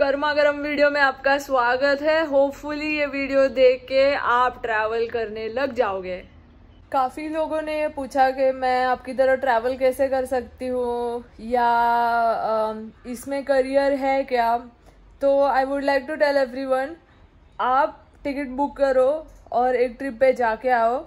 गर्मा गर्म वीडियो में आपका स्वागत है होपफुली ये वीडियो देख के आप ट्रैवल करने लग जाओगे काफ़ी लोगों ने ये पूछा कि मैं आपकी तरह ट्रैवल कैसे कर सकती हूँ या इसमें करियर है क्या तो I would like to tell everyone आप टिकट बुक करो और एक ट्रिप पे जाके आओ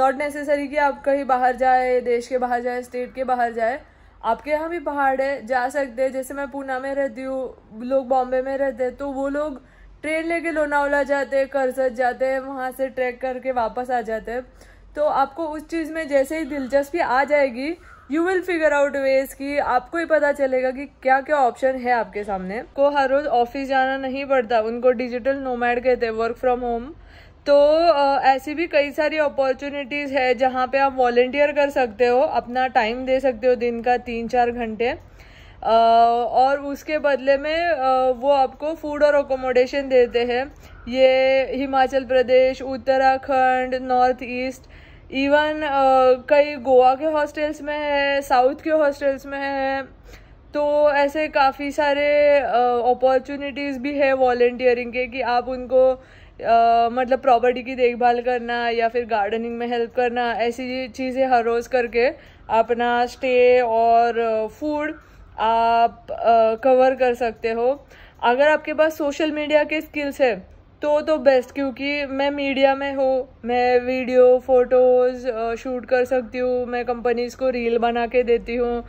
नॉट नेसेसरी कि आप कहीं बाहर जाए देश के बाहर जाए स्टेट के बाहर जाए आपके यहाँ भी पहाड़ है जा सकते हैं जैसे मैं पूना में रहती हूँ लोग बॉम्बे में रहते हैं तो वो लोग ट्रेन लेके लोनावला जाते हैं करसत जाते हैं वहाँ से ट्रैक करके वापस आ जाते हैं तो आपको उस चीज़ में जैसे ही दिलचस्पी आ जाएगी you will figure out ways कि आपको ही पता चलेगा कि क्या क्या ऑप्शन है आपके सामने को हर रोज ऑफिस जाना नहीं पड़ता उनको डिजिटल नोमैड कहते हैं वर्क फ्रॉम होम तो ऐसी भी कई सारी अपॉर्चुनिटीज़ है जहाँ पे आप वॉल्टियर कर सकते हो अपना टाइम दे सकते हो दिन का तीन चार घंटे और उसके बदले में वो आपको फूड और अकोमोडेशन देते हैं ये Himachal Pradesh Uttarakhand north east even कई गोवा के हॉस्टल्स में है साउथ के हॉस्टल्स में है तो ऐसे काफ़ी सारे अपॉर्चुनिटीज़ भी है वॉल्टियरिंग के कि आप उनको आ, मतलब प्रॉपर्टी की देखभाल करना या फिर गार्डनिंग में हेल्प करना ऐसी चीज़ें हर रोज़ करके अपना स्टे और फूड आप कवर कर सकते हो अगर आपके पास सोशल मीडिया के स्किल्स है तो तो बेस्ट क्योंकि मैं मीडिया में हूँ मैं वीडियो फ़ोटोज़ शूट कर सकती हूँ मैं कंपनीज़ को रील बना के देती हूँ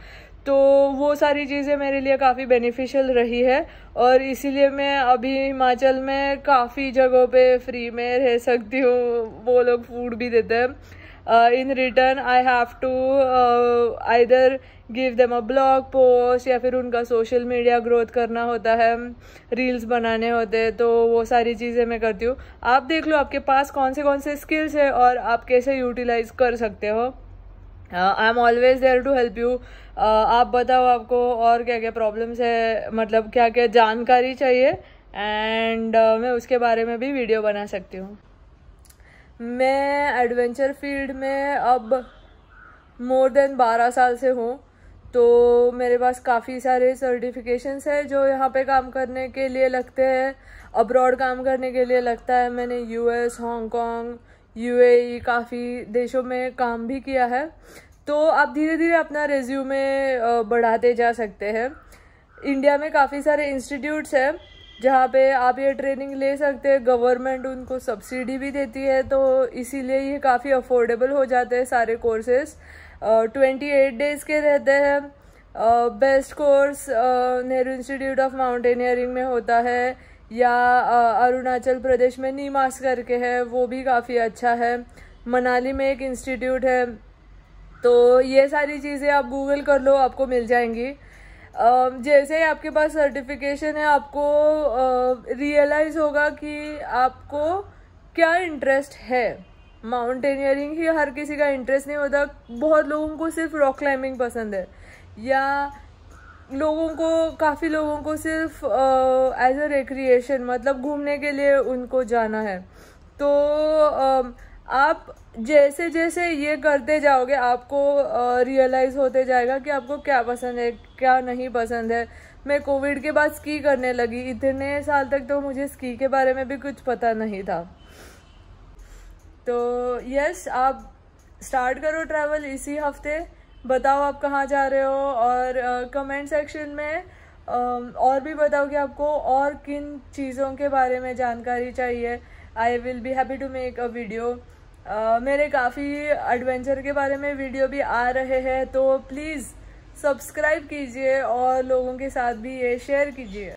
तो वो सारी चीज़ें मेरे लिए काफ़ी बेनिफिशियल रही है और इसीलिए मैं अभी हिमाचल में काफ़ी जगहों पे फ्री में रह सकती हूँ वो लोग फूड भी देते हैं in return I have to either give them a blog post या फिर उनका सोशल मीडिया ग्रोथ करना होता है रील्स बनाने होते हैं तो वो सारी चीज़ें मैं करती हूँ आप देख लो आपके पास कौन से कौन से स्किल्स हैं और आप कैसे यूटिलाइज कर सकते हो I am always there to help you आप बताओ आपको और क्या क्या प्रॉब्लम्स है मतलब क्या क्या जानकारी चाहिए एंड uh, मैं उसके बारे में भी वीडियो बना सकती हूँ मैं एडवेंचर फील्ड में अब मोर देन बारह साल से हूँ तो मेरे पास काफ़ी सारे सर्टिफिकेशंस है जो यहाँ पे काम करने के लिए लगते हैं अब्रॉड काम करने के लिए लगता है मैंने यूएस हांगकांग यूएई काफ़ी देशों में काम भी किया है तो आप धीरे धीरे अपना रेज्यूमे बढ़ाते जा सकते हैं इंडिया में काफ़ी सारे इंस्टीट्यूट्स हैं जहाँ पे आप ये ट्रेनिंग ले सकते हैं गवर्नमेंट उनको सब्सिडी भी देती है तो इसीलिए ये काफ़ी अफोर्डेबल हो जाते हैं सारे कोर्सेस ट्वेंटी एट डेज़ के रहते हैं best course Nehru institute of mountaineering में होता है या अरुणाचल प्रदेश में नीमास करके है वो भी काफ़ी अच्छा है मनाली में एक इंस्टीट्यूट है तो ये सारी चीज़ें आप गूगल कर लो आपको मिल जाएंगी जैसे ही आपके पास सर्टिफिकेशन है आपको रियलाइज़ होगा कि आपको क्या इंटरेस्ट है माउंटेनियरिंग ही हर किसी का इंटरेस्ट नहीं होता बहुत लोगों को सिर्फ रॉक क्लाइंबिंग पसंद है या लोगों को काफ़ी लोगों को सिर्फ एज अ रिक्रिएशन मतलब घूमने के लिए उनको जाना है तो uh, आप जैसे जैसे ये करते जाओगे आपको रियलाइज़ uh, होते जाएगा कि आपको क्या पसंद है क्या नहीं पसंद है मैं कोविड के बाद स्की करने लगी इतने साल तक तो मुझे स्की के बारे में भी कुछ पता नहीं था तो यस आप स्टार्ट करो ट्रैवल इसी हफ्ते बताओ आप कहाँ जा रहे हो और कमेंट सेक्शन में और भी बताओ कि आपको और किन चीज़ों के बारे में जानकारी चाहिए I will be happy to make a video मेरे काफ़ी एडवेंचर के बारे में वीडियो भी आ रहे हैं तो प्लीज़ सब्सक्राइब कीजिए और लोगों के साथ भी ये शेयर कीजिए